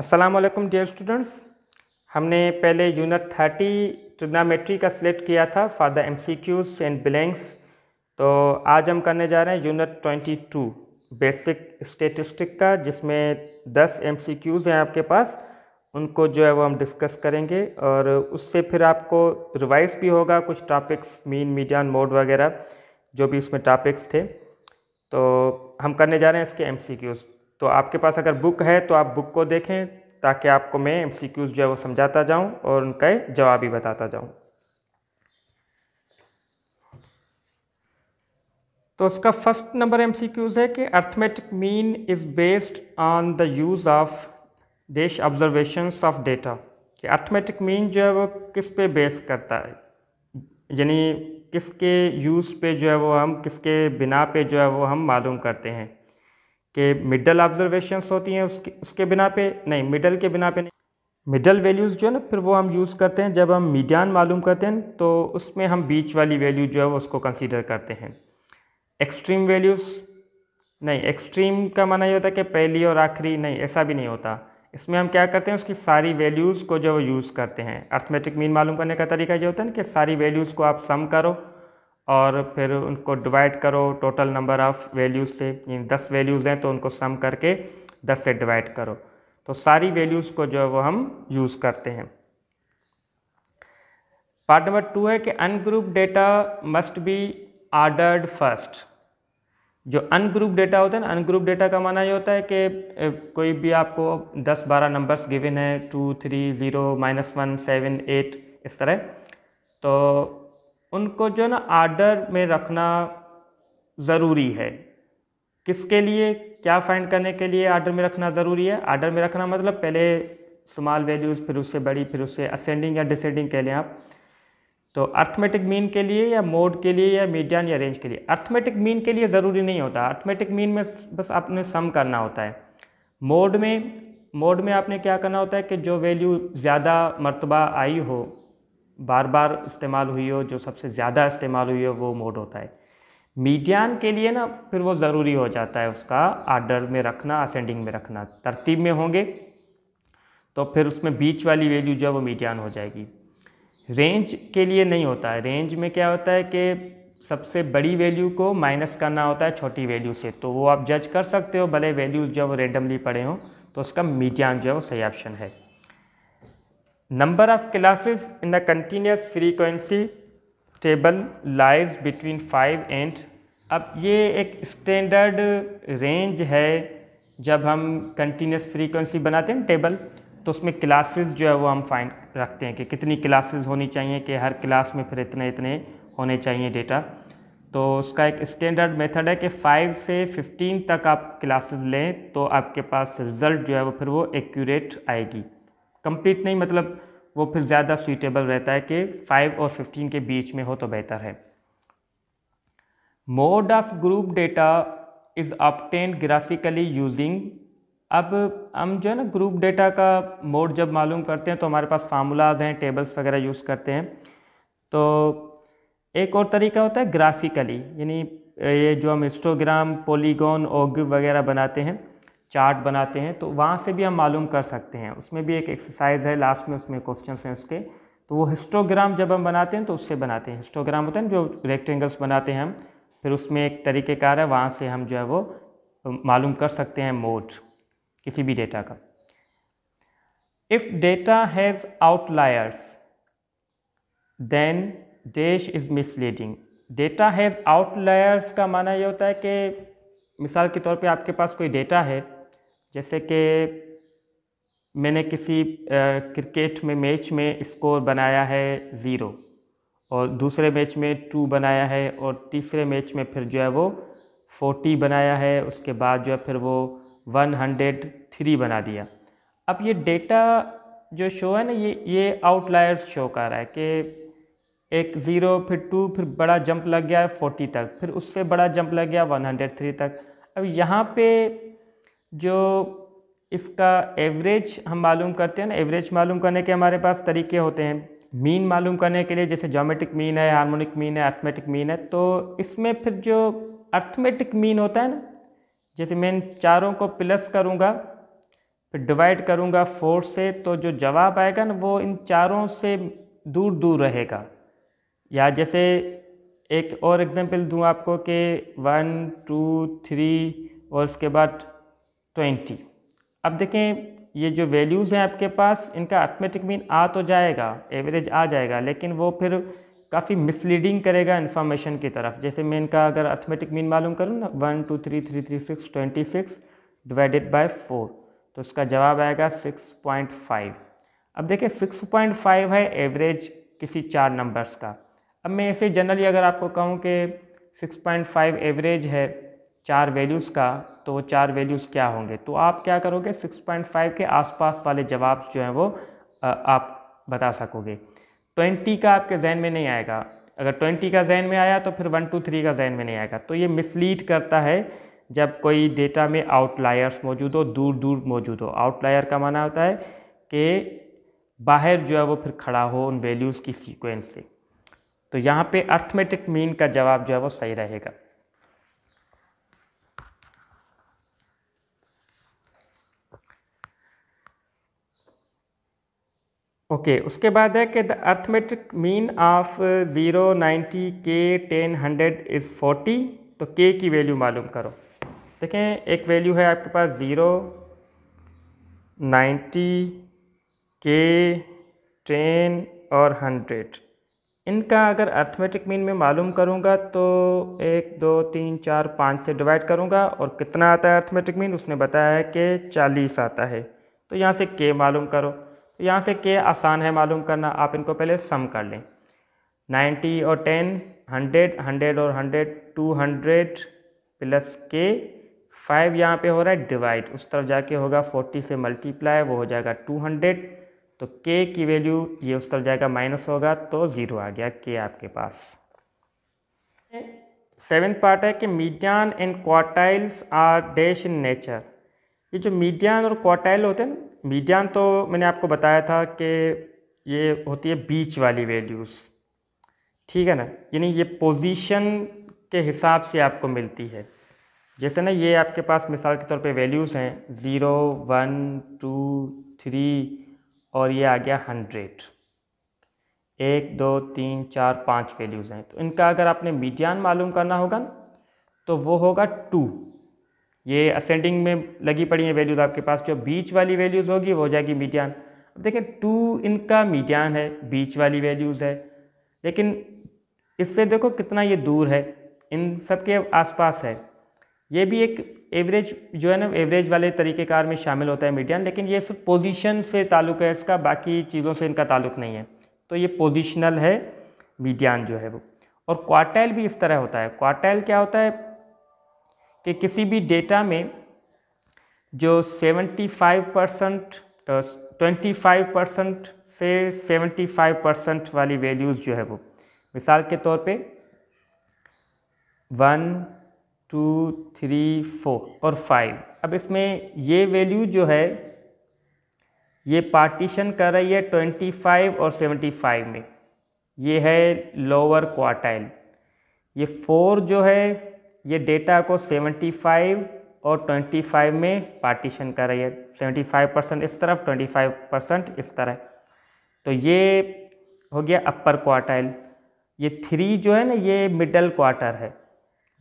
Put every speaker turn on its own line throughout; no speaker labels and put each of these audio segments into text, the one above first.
Aslam dear students हमने पहले unit thirty trigonometry का सिलेक्ट किया था for the M C Qs and blanks तो आज हम करने जा रहे हैं unit twenty two basic statistic का जिसमें दस एम सी क्यूज़ हैं आपके पास उनको जो है वो हम डिस्कस करेंगे और उससे फिर आपको रिवाइज भी होगा कुछ टॉपिक्स मीन मीडिया मोड वगैरह जो भी इसमें टॉपिक्स थे तो हम करने जा रहे हैं इसके एम सी क्यूज़ तो आपके पास अगर बुक है तो आप बुक को देखें ताकि आपको मैं एम जो है वो समझाता जाऊँ और उनका जवाब ही बताता जाऊँ तो उसका फर्स्ट नंबर एम है कि arithmetic mean is based on the use of dash observations of data कि अर्थमेटिक मीन जो है वो किस पे बेस करता है यानी किसके यूज़ पे जो है वो हम किसके बिना पे जो है वो हम मालूम करते हैं के मिडल ऑब्जर्वेशंस होती हैं उसके उसके बिना पे नहीं मिडल के बिना पे नहीं मिडल वैल्यूज़ जो है ना फिर वो हम यूज़ करते हैं जब हम मीडियान मालूम करते हैं तो उसमें हम बीच वाली वैल्यू जो है वो उसको कंसीडर करते हैं एक्सट्रीम वैल्यूज़ नहीं एक्सट्रीम का माना ये होता है कि पहली और आखिरी नहीं ऐसा भी नहीं होता इसमें हम क्या करते हैं उसकी सारी वैल्यूज़ को जो यूज़ करते हैं अर्थमेटिक मीन मालूम करने का तरीका ये होता है ना कि सारी वैल्यूज़ को आप सम करो और फिर उनको डिवाइड करो टोटल नंबर ऑफ़ वैल्यूज़ से यानी दस वैल्यूज़ हैं तो उनको सम करके दस से डिवाइड करो तो सारी वैल्यूज़ को जो है वो हम यूज़ करते हैं पार्ट नंबर टू है कि ungroup data must be ordered first जो अनग्रुप डेटा होता है ना अनग्रुप डेटा का माना ये होता है कि कोई भी आपको 10-12 नंबर्स गिवन है two three zero minus one seven eight इस तरह तो उनको जो ना आर्डर में रखना ज़रूरी है किसके लिए क्या फाइंड करने के लिए आर्डर में रखना ज़रूरी है आर्डर में रखना मतलब पहले स्मॉल वैल्यूज़ फिर उससे बड़ी फिर उससे असेंडिंग या डिसेंडिंग कह लें आप तो अर्थमेटिक मीन के लिए या मोड के लिए या मीडियन या रेंज के लिए अर्थमेटिक मीन के लिए ज़रूरी नहीं होता अर्थमेटिक मीन में बस आपने सम करना होता है मोड में मोड में आपने क्या करना होता है कि जो वैल्यू ज़्यादा मरतबा आई हो बार बार इस्तेमाल हुई हो जो सबसे ज़्यादा इस्तेमाल हुई हो वो मोड होता है मीडियान के लिए ना फिर वो ज़रूरी हो जाता है उसका आर्डर में रखना असेंडिंग में रखना तरतीब में होंगे तो फिर उसमें बीच वाली वैल्यू जो है वो मीडियान हो जाएगी रेंज के लिए नहीं होता है रेंज में क्या होता है कि सबसे बड़ी वैल्यू को माइनस करना होता है छोटी वैल्यू से तो वो आप जज कर सकते हो भले वैल्यूज जो है वो रेंडमली पड़े हों तो उसका मीडियान जो है वो सही ऑप्शन है number of classes in the continuous frequency table lies between 5 and अब ये एक स्टैंडर्ड रेंज है जब हम कंटिन्यूस फ्रीक्वेंसी बनाते हैं टेबल तो उसमें क्लासेस जो है वो हम फाइंड रखते हैं कि कितनी क्लासेस होनी चाहिए कि हर क्लास में फिर इतने इतने होने चाहिए डेटा तो उसका एक स्टैंडर्ड मेथड है कि 5 से 15 तक आप क्लासेस लें तो आपके पास रिज़ल्ट जो है वो फिर वो एक्यूरेट आएगी कंप्लीट नहीं मतलब वो फिर ज़्यादा सुइटेबल रहता है कि फाइव और फिफ्टीन के बीच में हो तो बेहतर है mode of group data is obtained graphically using अब हम जो है ना ग्रुप डेटा का मोड जब मालूम करते हैं तो हमारे पास फार्मूलाज हैं टेबल्स वगैरह यूज़ करते हैं तो एक और तरीका होता है ग्राफिकली यानी ये जो हम इंस्टोग्राम पोलीगोन ओग वगैरह बनाते हैं चार्ट बनाते हैं तो वहाँ से भी हम मालूम कर सकते हैं उसमें भी एक एक्सरसाइज है लास्ट में उसमें क्वेश्चन हैं उसके तो वो हिस्टोग्राम जब हम बनाते हैं तो उससे बनाते हैं हिस्टोग्राम होते हैं जो रेक्टेंगल्स बनाते हैं हम फिर उसमें एक तरीक़ेकार है वहाँ से हम जो है वो मालूम कर सकते हैं मोड किसी भी डेटा का if data has outliers then dash is misleading data has outliers का माना ये होता है कि मिसाल के तौर पे आपके पास कोई डेटा है जैसे कि मैंने किसी क्रिकेट में मैच में स्कोर बनाया है ज़ीरो और दूसरे मैच में टू बनाया है और तीसरे मैच में फिर जो है वो फोर्टी बनाया है उसके बाद जो है फिर वो वन हंड्रेड थ्री बना दिया अब ये डेटा जो शो है ना ये ये आउटलायर्स शो कर रहा है कि एक ज़ीरो फिर टू फिर बड़ा जंप लग गया है फोर्टी तक फिर उससे बड़ा जंप लग गया वन हंड्रेड थ्री तक अब यहाँ पे जो इसका एवरेज हम मालूम करते हैं ना एवरेज मालूम करने के हमारे पास तरीके होते हैं मीन मालूम करने के लिए जैसे जोमेटिक मीन है हारमोनिक मीन है अर्थमेटिक मीन है तो इसमें फिर जो अर्थमेटिक मीन होता है ना जैसे मैं इन चारों को प्लस करूँगा फिर डिवाइड करूँगा फोर से तो जो जवाब आएगा ना वो इन चारों से दूर दूर रहेगा या जैसे एक और एग्जांपल दूँ आपको कि वन टू थ्री और उसके बाद ट्वेंटी अब देखें ये जो वैल्यूज़ हैं आपके पास इनका अर्थमेटिक मीन आ तो जाएगा एवरेज आ जाएगा लेकिन वो फिर काफ़ी मिसलीडिंग करेगा इन्फॉर्मेशन की तरफ जैसे मैं इनका अगर अर्थमेटिक मीन मालूम करूँ ना one two three three three six twenty six divided by four तो उसका जवाब आएगा सिक्स पॉइंट फाइव अब देखिए सिक्स पॉइंट फाइव है एवरेज किसी चार नंबर्स का अब मैं ऐसे जनरली अगर आपको कहूँ कि सिक्स पॉइंट फाइव एवरेज है चार वैल्यूज़ का तो वो चार वैल्यूज़ क्या होंगे तो आप क्या करोगे 6.5 के आसपास वाले जवाब जो हैं वो आप बता सकोगे 20 का आपके जहन में नहीं आएगा अगर 20 का जहन में आया तो फिर 1 2 3 का जहन में नहीं आएगा तो ये मिसलीड करता है जब कोई डेटा में आउटलायर्स मौजूद हो दूर दूर मौजूद हो आउटलायर का माना होता है कि बाहर जो है वो फिर खड़ा हो उन वैल्यूज़ की सीक्वेंस से तो यहाँ पर अर्थमेटिक मीन का जवाब जो है वो सही रहेगा ओके okay, उसके बाद है कि the arithmetic mean of zero ninety के टेन हंड्रेड इज़ फोर्टी तो के की वैल्यू मालूम करो देखें एक वैल्यू है आपके पास ज़ीरो नाइन्टी के टेन और हंड्रेड इनका अगर अर्थमेटिक मीन में मालूम करूंगा तो एक दो तीन चार पाँच से डिवाइड करूंगा और कितना आता है अर्थमेटिक मीन उसने बताया है कि चालीस आता है तो यहाँ से के मालूम करो यहाँ से के आसान है मालूम करना आप इनको पहले सम कर लें नाइन्टी और टेन हंड्रेड हंड्रेड और हंड्रेड टू हंड्रेड प्लस के फाइव यहाँ पे हो रहा है डिवाइड उस तरफ जाके होगा फोर्टी से मल्टीप्लाई वो हो जाएगा टू हंड्रेड तो के की वैल्यू ये उस तरफ जाएगा माइनस होगा तो ज़ीरो आ गया के आपके पास सेवन पार्ट है कि median and quartiles are dash in nature ये जो मीडियान और क्वार्टाइल होते हैं मीडियान तो मैंने आपको बताया था कि ये होती है बीच वाली वैल्यूज़ ठीक है ना यानी ये पोजीशन के हिसाब से आपको मिलती है जैसे ना ये आपके पास मिसाल के तौर पे वैल्यूज़ हैं ज़ीरो वन टू थ्री और ये आ गया हंड्रेड एक दो तीन चार पाँच वैल्यूज़ हैं तो इनका अगर आपने मीडियान मालूम करना होगा तो वो होगा टू ये असेंडिंग में लगी पड़ी है वैल्यूज आपके पास जो बीच वाली वैल्यूज़ होगी वो हो जाएगी मीडियान अब देखें टू इनका मीडियान है बीच वाली वैल्यूज़ है लेकिन इससे देखो कितना ये दूर है इन सब के आसपास है ये भी एक एवरेज जो है ना एवरेज वाले तरीक़ेकार में शामिल होता है मीडियान लेकिन ये सब पोजीशन से ताल्लुक़ है इसका बाकी चीज़ों से इनका ताल्लुक नहीं है तो ये पोजिशनल है मीडियान जो है वो और क्वार्टाइल भी इस तरह होता है क्वार्टाइल क्या होता है कि किसी भी डेटा में जो 75 परसेंट ट्वेंटी फाइव परसेंट से 75 परसेंट वाली वैल्यूज़ जो है वो मिसाल के तौर पे वन टू थ्री फोर और फाइव अब इसमें ये वैल्यू जो है ये पार्टीशन कर रही है ट्वेंटी फाइव और सेवेंटी फाइव में ये है लोअर क्वार्टाइल ये फोर जो है ये डेटा को 75 और 25 में पार्टीशन कर रही है 75 परसेंट इस तरफ 25 परसेंट इस तरह तो ये हो गया अपर क्वार्टाइल ये थ्री जो है ना ये मिडल क्वार्टर है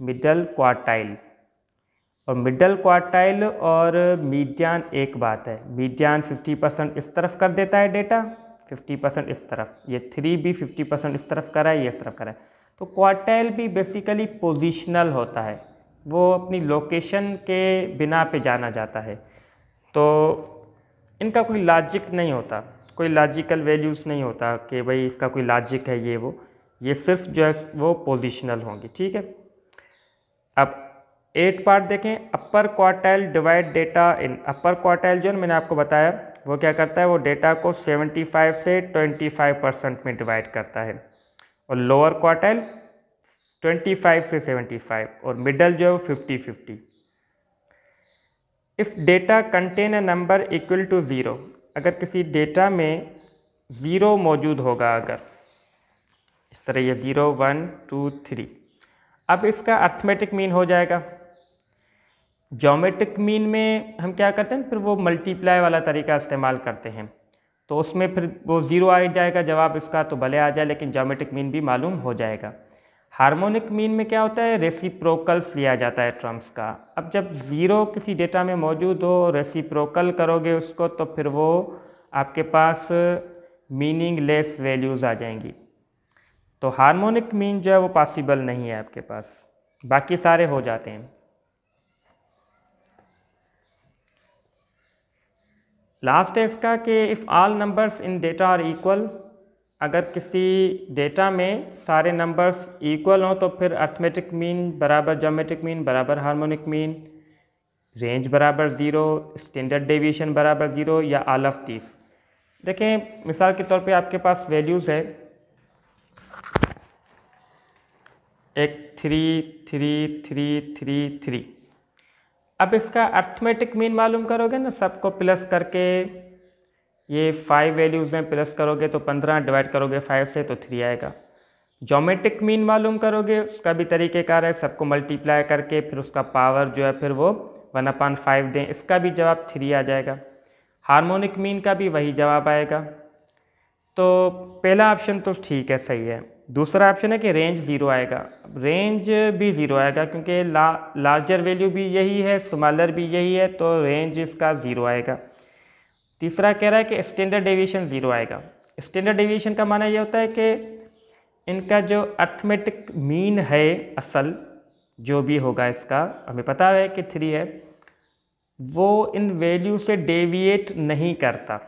मिडल क्वार्टाइल और मिडल क्वार्टाइल और मीडियन एक बात है मीडियन 50 परसेंट इस तरफ कर देता है डेटा 50 परसेंट इस तरफ ये थ्री भी 50 परसेंट इस तरफ करा है ये इस तरफ करा है तो क्वार्टाइल भी बेसिकली पोजिशनल होता है वो अपनी लोकेशन के बिना पे जाना जाता है तो इनका कोई लॉजिक नहीं होता कोई लॉजिकल वैल्यूज़ नहीं होता कि भाई इसका कोई लॉजिक है ये वो ये सिर्फ जो है वो पोजिशनल होंगी ठीक है अब एट पार्ट देखें upper quartile divide data in upper quartile जो है मैंने आपको बताया वो क्या करता है वो डेटा को 75 से 25 परसेंट में डिवाइड करता है और लोअर क्वार्टाइल 25 से 75 और मिडल जो है वो 50 50 if data contain a number equal to zero अगर किसी डेटा में ज़ीरो मौजूद होगा अगर इस तरह ये ज़ीरो वन टू थ्री अब इसका अर्थमेटिक मीन हो जाएगा जोमेटिक मीन में हम क्या करते हैं फिर वो मल्टीप्लाई वाला तरीका इस्तेमाल करते हैं तो उसमें फिर वो ज़ीरो आ जाएगा जवाब इसका तो भले आ जाए लेकिन जोमेटिक मीन भी मालूम हो जाएगा हार्मोनिक मीन में क्या होता है रेसिप्रोकल्स लिया जाता है ट्रम्स का अब जब ज़ीरो किसी डेटा में मौजूद हो रेसिप्रोकल करोगे उसको तो फिर वो आपके पास मीनिंग लेस वैल्यूज़ आ जाएंगी तो हार्मोनिक मीन जो है वो पॉसिबल नहीं है आपके पास बाकी सारे हो जाते हैं लास्ट है इसका कि if all numbers in data are equal अगर किसी डेटा में सारे नंबर्स इक्वल हों तो फिर अर्थमेटिक मीन बराबर जोमेट्रिक मीन बराबर हारमोनिक मीन रेंज बराबर ज़ीरो स्टैंडर्ड डेविएशन बराबर ज़ीरो या आल ऑफ तीस देखें मिसाल के तौर पे आपके पास वैल्यूज़ है एक three three three three three अब इसका अर्थमेटिक मीन मालूम करोगे ना सबको प्लस करके ये फाइव वैल्यूज़ हैं प्लस करोगे तो पंद्रह डिवाइड करोगे फाइव से तो थ्री आएगा जोमेटिक मीन मालूम करोगे उसका भी तरीक़ेकार है सबको मल्टीप्लाई करके फिर उसका पावर जो है फिर वो वन अपान फाइव दें इसका भी जवाब थ्री आ जाएगा हार्मोनिक मीन का भी वही जवाब आएगा तो पहला ऑप्शन तो ठीक है सही है दूसरा ऑप्शन है कि रेंज ज़ीरो आएगा रेंज भी ज़ीरो आएगा क्योंकि ला लार्जर वैल्यू भी यही है स्मॉलर भी यही है तो रेंज इसका ज़ीरो आएगा तीसरा कह रहा है कि स्टैंडर्ड डेविएशन ज़ीरो आएगा स्टैंडर्ड डेविएशन का माना यह होता है कि इनका जो अर्थमेटिक मीन है असल जो भी होगा इसका हमें पता है कि थ्री है वो इन वैल्यू से डेविएट नहीं करता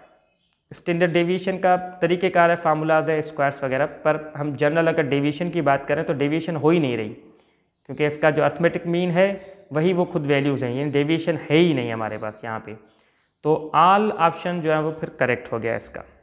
स्टैंडर्ड डेविएशन का तरीक़ेकार है फार्मूलाज है स्क्वायर्स वगैरह पर हम जनरल अगर डेविएशन की बात करें तो डेविएशन हो ही नहीं रही क्योंकि इसका जो अर्थमेटिक मीन है वही वो खुद वैल्यूज़ हैं यानी डेविएशन है ही नहीं हमारे पास यहाँ पे तो आल ऑप्शन जो है वो फिर करेक्ट हो गया इसका